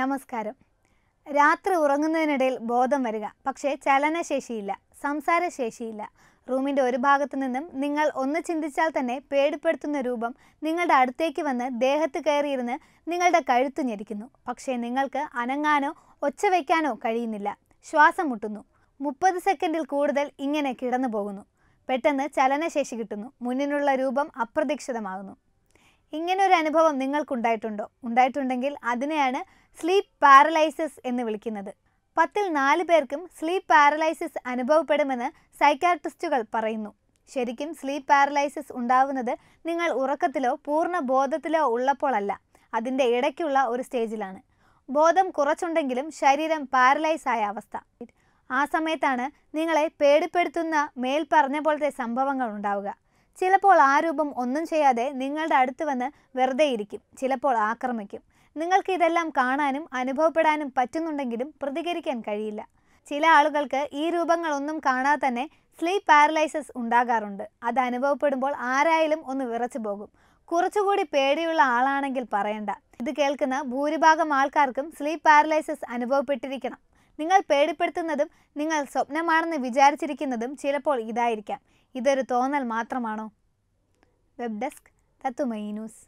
നമസ്കാരം രാത്രി ഉറങ്ങുന്നതിനിടയിൽ ബോധം വരിക പക്ഷേ ചലനശേഷിയില്ല സംസാരശേഷിയില്ല റൂമിൻ്റെ ഒരു ഭാഗത്തു നിന്നും നിങ്ങൾ ഒന്ന് ചിന്തിച്ചാൽ തന്നെ പേടിപ്പെടുത്തുന്ന രൂപം നിങ്ങളുടെ അടുത്തേക്ക് വന്ന് ദേഹത്ത് കയറിയിരുന്ന് നിങ്ങളുടെ കഴുത്ത് ഞെരിക്കുന്നു പക്ഷേ നിങ്ങൾക്ക് അനങ്ങാനോ ഒച്ച വയ്ക്കാനോ കഴിയുന്നില്ല ശ്വാസം മുട്ടുന്നു മുപ്പത് സെക്കൻഡിൽ കൂടുതൽ ഇങ്ങനെ കിടന്നു പോകുന്നു പെട്ടെന്ന് ചലനശേഷി കിട്ടുന്നു മുന്നിലുള്ള രൂപം അപ്രതീക്ഷിതമാകുന്നു ഇങ്ങനൊരു അനുഭവം നിങ്ങൾക്കുണ്ടായിട്ടുണ്ടോ ഉണ്ടായിട്ടുണ്ടെങ്കിൽ അതിനെയാണ് സ്ലീപ്പ് പാരലൈസിസ് എന്ന് വിളിക്കുന്നത് പത്തിൽ നാല് പേർക്കും സ്ലീപ്പ് പാരലൈസിസ് അനുഭവപ്പെടുമെന്ന് സൈക്കാട്രിസ്റ്റുകൾ പറയുന്നു ശരിക്കും സ്ലീപ്പ് പാരലൈസിസ് ഉണ്ടാവുന്നത് നിങ്ങൾ ഉറക്കത്തിലോ പൂർണ്ണ ബോധത്തിലോ ഉള്ളപ്പോഴല്ല അതിൻ്റെ ഇടയ്ക്കുള്ള ഒരു സ്റ്റേജിലാണ് ബോധം കുറച്ചുണ്ടെങ്കിലും ശരീരം പാരലൈസ് ആയ അവസ്ഥ ആ സമയത്താണ് നിങ്ങളെ പേടിപ്പെടുത്തുന്ന മേൽ പറഞ്ഞ പോലത്തെ സംഭവങ്ങൾ ഉണ്ടാവുക ചിലപ്പോൾ ആ രൂപം ഒന്നും ചെയ്യാതെ നിങ്ങളുടെ അടുത്ത് വന്ന് വെറുതെ ഇരിക്കും ചിലപ്പോൾ ആക്രമിക്കും നിങ്ങൾക്ക് ഇതെല്ലാം കാണാനും അനുഭവപ്പെടാനും പറ്റുന്നുണ്ടെങ്കിലും പ്രതികരിക്കാൻ കഴിയില്ല ചില ആളുകൾക്ക് ഈ രൂപങ്ങളൊന്നും കാണാതെ തന്നെ സ്ലീപ്പ് പാരലൈസസ് ഉണ്ടാകാറുണ്ട് അത് അനുഭവപ്പെടുമ്പോൾ ആരായാലും ഒന്ന് വിറച്ചു പോകും കുറച്ചുകൂടി പേടിയുള്ള ആളാണെങ്കിൽ പറയണ്ട ഇത് കേൾക്കുന്ന ഭൂരിഭാഗം ആൾക്കാർക്കും സ്ലീപ്പ് പാരലൈസസ് അനുഭവപ്പെട്ടിരിക്കണം നിങ്ങൾ പേടിപ്പെടുത്തുന്നതും നിങ്ങൾ സ്വപ്നമാണെന്ന് വിചാരിച്ചിരിക്കുന്നതും ചിലപ്പോൾ ഇതായിരിക്കാം ഇതൊരു തോന്നൽ മാത്രമാണോ വെബ് ഡെസ്ക് തത്തുമൈ ന്യൂസ്